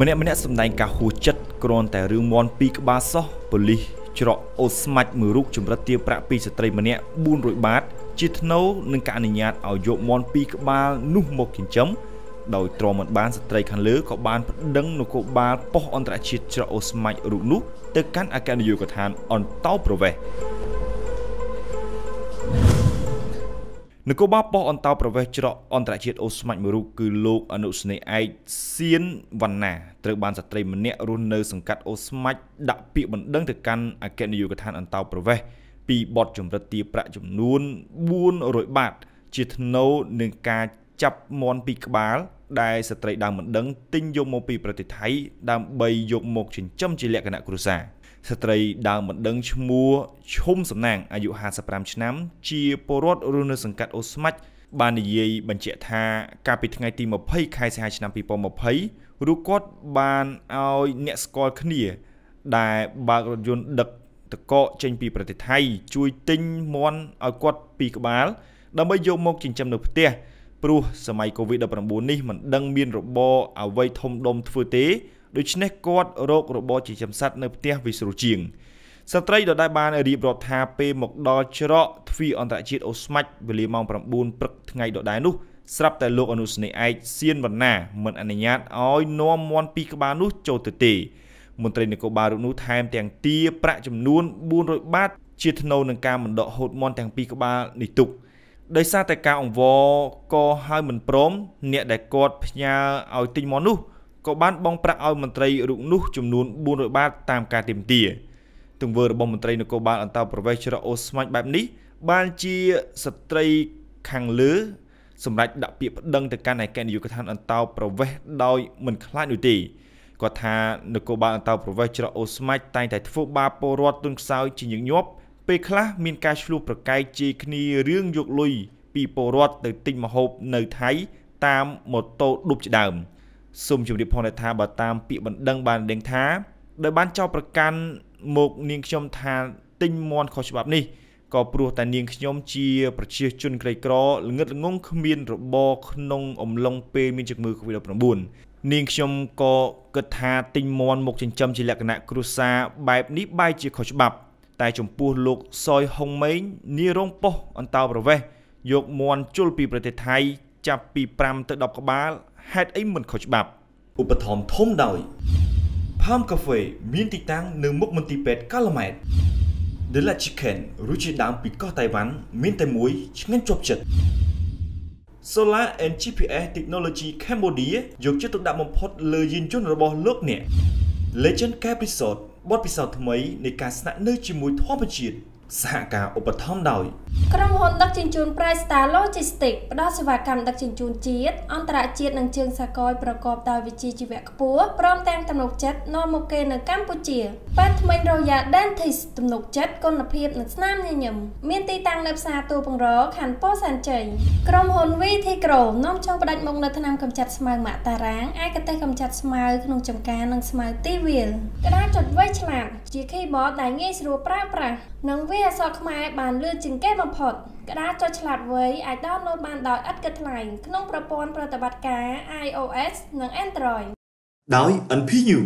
ម្នាក់ម្នាក់សម្ដែងការហួសចិត្តគ្រាន់តែរឿងមន់ពីក្បាលសោះប៉ូលីសច្រកអូស្មាច់មួយរូបចម្រិតទារប្រាក់ពីស្ត្រីម្នាក់400បាត ជាថ្នូវនឹងការអនុញ្ញាតឲ្យយកមន់ពីក្បាល នោះមកចិញ្ចឹមដោយទ្រាំមិនបានស្ត្រីខាងលើក៏បានប្តឹងនគរបាលប៉ុស្តិ៍អន្តរជាតិច្រកអូស្មាច់រូបនោះទៅកាន់អគ្គនាយកដ្ឋានអន្តោប្រវេសន៍នគរបាលប៉ុស្តិ៍អន្តោប្រវេសន៍ច្រកអន្តរជាតិអូស្មាច់មួយរូបគឺលោកអនុស្នេហ៍ឯកសៀនវណ្ណាត្រូវបានស្ត្រីម្នាក់រស់នៅសង្កាត់អូស្មាច់ដាក់ពាក្យបណ្ដឹងទៅកាន់អគ្គនាយកដ្ឋានអន្តោប្រវេសន៍ពីបទចម្រិតទារប្រាក់ចំនួន400បាតជាថ្នូវនឹងការចាប់មន់ពីក្បាល ដែលស្ត្រីដើមមិនដឹងទិញយកមកពីប្រទេសថៃដើម្បីយកមកចិញ្ចឹមជាលក្ខណៈគ្រួសារ។ស្ត្រីដើមមិនដឹងឈ្មោះឈុំសំណាងអាយុ55ឆ្នាំ ជាពលរដ្ឋរស់នៅសង្កាត់អូស្មាច់បាននិយាយបញ្ជាក់ថាកាលពីថ្ងៃទី20ខែសីហាឆ្នាំ2020រូបគាត់បានឲ្យអ្នកស្គាល់គ្នា ដែលបើករថយន្តដឹកតកកចេញពីប្រទេសថៃ ជួយទិញមន់ឲ្យគាត់ពីក្បាលដើម្បីយកមកចិញ្ចឹមនៅផ្ទះព្រោះសម័យ COVID-19 នេះមិនដឹងមានរបរអ្វីធំដុំធ្វើទេដូច្នេះគាត់រករបរជាចំសัตว์នៅផ្ទះវិស្រុជាងស្ត្រីដដែលបានរៀបរាប់ថាពេលមកដល់ច្រកទ្វារអន្តរជាតិអូស្មាច់វេលាម៉ោង9ព្រឹកថ្ងៃដដែលនោះស្រាប់តែលោកអនុស្នេហ៍ឯកសៀនវណ្ណាមិនអនុញ្ញាតឲ្យនាំមន់ពីក្បាលនោះចូលទៅទេមន្ត្រីនគរបាលរូបនោះថែមទាំងទាប្រាក់ចំនួន400បាតជាថ្នូវនឹងការបណ្ដកហូតមន់ទាំងពីរក្បាលនេះទុកដោយសារតែការអង្វរក៏ឲ្យមិនព្រមអ្នកដែលគាត់ផ្ញើឲ្យទិញមន់នោះក៏បានបង់ប្រាក់ឲ្យមន្ត្រីរូបនោះ ចំនួន400បាតតាមការទាមទារទង្វើរបស់មន្ត្រីនគរបាលអន្តរប្រវេសជ្រកអូស្មាច់បែបនេះ បានជាស្ត្រីខាងលើសម្រាប់ដាក់ពាក្យប្តឹងទៅកាន់ឯកនាយកដ្ឋានអន្តរប្រវេសដោយមិនខ្លាចនោះទេគាត់ថានគរបាលអន្តរប្រវេសជ្រកអូស្មាច់តែងតែធ្វើបាបពលរដ្ឋទុនខ្សោយជាញឹកញាប់ពេលខ្លះមានការឆ្លោះប្រកែកជាគ្នារឿងយកលុយពីពលរដ្ឋទៅទិញម្ហូបនៅថៃតាមម៉ូតូឌុបជាដើម។សូមជម្រាបផងដែរថាបើតាមពាក្យបណ្ដឹងបានដឹងថាដោយបានចោទប្រកាន់មកនាងខ្ញុំថាទិញមន់ខុសច្បាប់នេះក៏ព្រោះតែនាងខ្ញុំជាប្រជាជនក្រីក្រល្ងឹតល្ងងគ្មានរបរក្នុងអំឡុងពេលមានជំងឺ Covid-19 នាងខ្ញុំក៏គិតថាទិញមន់មកចិញ្ចឹមជាលក្ខណៈគ្រួសារបែបនេះបែរជាខុសច្បាប់ តែចំពោះលោកសយហុងម៉េងនាយរងប៉ុស្តិ៍អន្តោប្រវេសន៍យកមន់ជុលពីប្រទេសថៃ ចាប់ពី5ទៅ10ក្បាលហេតុអីមិនខុសច្បាប់ឧបត្ថម្ភធំដោយ Palm Cafe មានទីតាំងនៅមុខមន្ទីរពេទ្យកាឡាម៉ែត The Lat Chicken រសជាតិដើមពីកោះតៃវ៉ាន់មានតែមួយឆ្ងាញ់ជាប់ចិត្ត Solar and GPS Technology Cambodia យកចិត្តទុកដាក់បំផុតលើយានយន្តរបស់លោកអ្នក Legend Capricorn បទពិសោធន៍ថ្មីនៃការស្នាក់នៅជាមួយធម្មជាតិសហការឧបត្ថម្ភដោយ ក្រុមហ៊ុនដឹកជញ្ជូន Price Star Logistics ផ្ដល់សេវាកម្មដឹកជញ្ជូនជាតិអន្តរជាតិនិងជើងសាគរប្រកបដោយវិជ្ជាជីវៈខ្ពស់ព្រមទាំងទំនុកចិត្តនាំមកគេនៅកម្ពុជាប៉ែតថ្មី Royal Dentist ទំនុកចិត្តគុណភាព និងស្នាមញញឹមមានទីតាំងនៅផ្សារទួលបង្រខណ្ឌពោធិ៍សែនជ័យក្រុមហ៊ុន VT Grow នាំចូលផ្ដាច់មុខនៅថ្នាំកម្ចាត់ស្មៅមាក់តារាងឯកទេសកម្ចាត់ស្មៅក្នុងចំការនិងស្មៅទីវាលក្តារចុចវៃឆ្លាតជា keyboard ដែលងាយស្រួលប្រើប្រាស់និងវាវាអសរខ្មែរបានលឿនជាងគេបំផុតក្តារចុចឆ្លាតវៃអាចដោនឡូតបានដោយឥតគិតថ្លៃក្នុងប្រព័ន្ធប្រតិបត្តិការ iOS និង Android ដោយ NPU